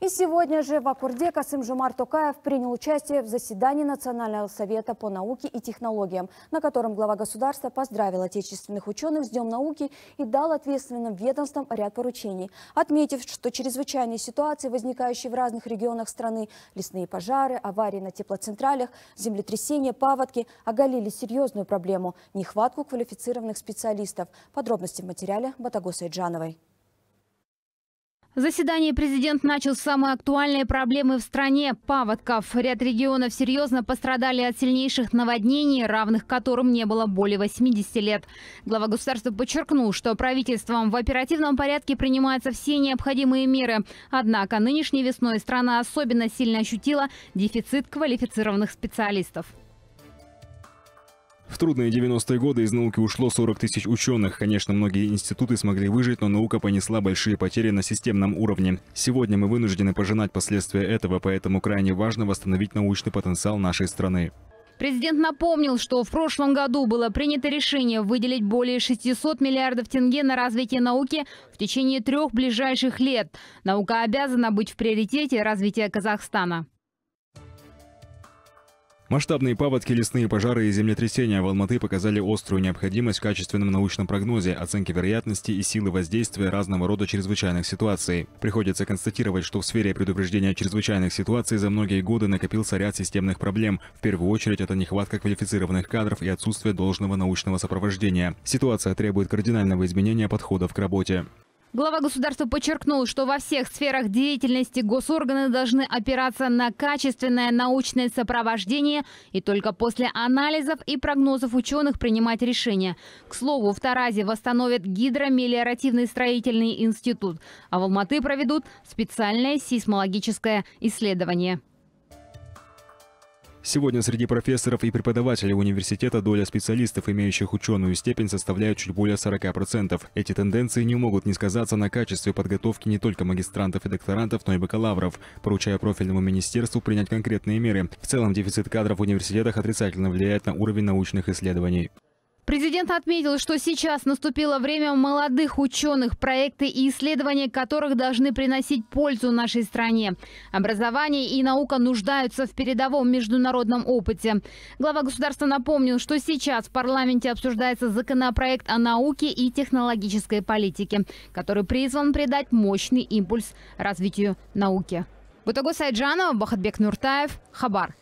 И сегодня же в Акурде Касым Жумар Токаев принял участие в заседании Национального совета по науке и технологиям, на котором глава государства поздравил отечественных ученых с Днем науки и дал ответственным ведомствам ряд поручений, отметив, что чрезвычайные ситуации, возникающие в разных регионах страны, лесные пожары, аварии на теплоцентралях, землетрясения, паводки, оголили серьезную проблему – нехватку квалифицированных специалистов. Подробности в материале Батагоса Иджановой. Заседание президент начал с самой актуальной проблемы в стране – паводков. Ряд регионов серьезно пострадали от сильнейших наводнений, равных которым не было более 80 лет. Глава государства подчеркнул, что правительством в оперативном порядке принимаются все необходимые меры. Однако нынешней весной страна особенно сильно ощутила дефицит квалифицированных специалистов. В трудные 90-е годы из науки ушло 40 тысяч ученых. Конечно, многие институты смогли выжить, но наука понесла большие потери на системном уровне. Сегодня мы вынуждены пожинать последствия этого, поэтому крайне важно восстановить научный потенциал нашей страны. Президент напомнил, что в прошлом году было принято решение выделить более 600 миллиардов тенге на развитие науки в течение трех ближайших лет. Наука обязана быть в приоритете развития Казахстана. Масштабные паводки, лесные пожары и землетрясения в Алматы показали острую необходимость в качественном научном прогнозе, оценке вероятности и силы воздействия разного рода чрезвычайных ситуаций. Приходится констатировать, что в сфере предупреждения чрезвычайных ситуаций за многие годы накопился ряд системных проблем. В первую очередь это нехватка квалифицированных кадров и отсутствие должного научного сопровождения. Ситуация требует кардинального изменения подходов к работе. Глава государства подчеркнул, что во всех сферах деятельности госорганы должны опираться на качественное научное сопровождение и только после анализов и прогнозов ученых принимать решения. К слову, в Таразе восстановят гидромелиоративный строительный институт, а в Алматы проведут специальное сейсмологическое исследование. Сегодня среди профессоров и преподавателей университета доля специалистов, имеющих ученую степень, составляет чуть более 40%. Эти тенденции не могут не сказаться на качестве подготовки не только магистрантов и докторантов, но и бакалавров, поручая профильному министерству принять конкретные меры. В целом дефицит кадров в университетах отрицательно влияет на уровень научных исследований. Президент отметил, что сейчас наступило время молодых ученых, проекты и исследования которых должны приносить пользу нашей стране. Образование и наука нуждаются в передовом международном опыте. Глава государства напомнил, что сейчас в парламенте обсуждается законопроект о науке и технологической политике, который призван придать мощный импульс развитию науки. Бутагу Сайджанова, Бахатбек Нуртаев, Хабар.